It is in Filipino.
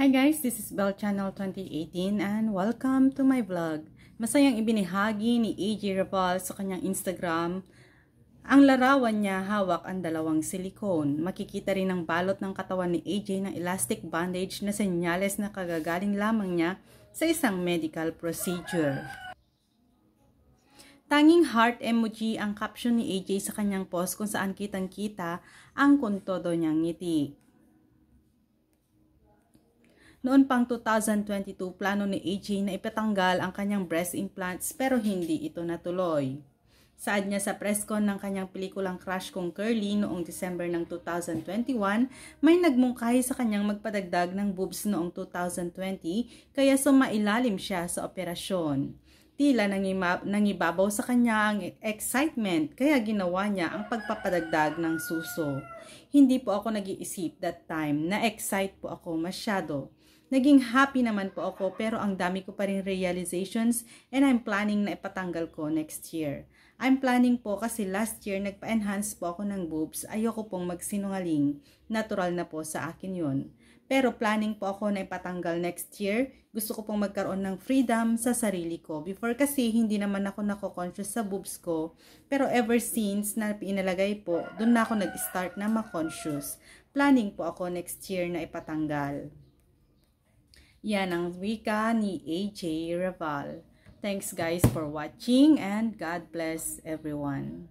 Hi guys, this is Bell Channel 2018 and welcome to my vlog. Masayang ibinihagi ni AJ Rapal sa kanyang Instagram. Ang larawan niya hawak ang dalawang silikon. Makikita rin ang balot ng katawan ni AJ ng elastic bandage na senyales na kagagaling lamang niya sa isang medical procedure. Tanging heart emoji ang caption ni AJ sa kanyang post kung saan kitang-kita ang kontodo niyang ngiti. Noon pang 2022, plano ni AJ na ipatanggal ang kanyang breast implants pero hindi ito natuloy. Saad niya sa presscon ng kanyang pelikulang Crush Kong Curly noong December ng 2021, may nagmungkahi sa kanyang magpadagdag ng boobs noong 2020 kaya sumailalim siya sa operasyon. Tila nangibabaw sa kanya ang excitement kaya ginawa niya ang pagpapadagdag ng suso. Hindi po ako nag-iisip that time na excite po ako masyado. Naging happy naman po ako pero ang dami ko pa rin realizations and I'm planning na ipatanggal ko next year. I'm planning po kasi last year nagpa-enhance po ako ng boobs. Ayoko pong magsinungaling. Natural na po sa akin yon. Pero planning po ako na ipatanggal next year. Gusto ko pong magkaroon ng freedom sa sarili ko. Before kasi hindi naman ako nako-conscious sa boobs ko. Pero ever since na pinalagay po, doon na ako nag-start na ma-conscious. Planning po ako next year na ipatanggal. Yan ang wika ni AJ Raval. Thanks guys for watching and God bless everyone.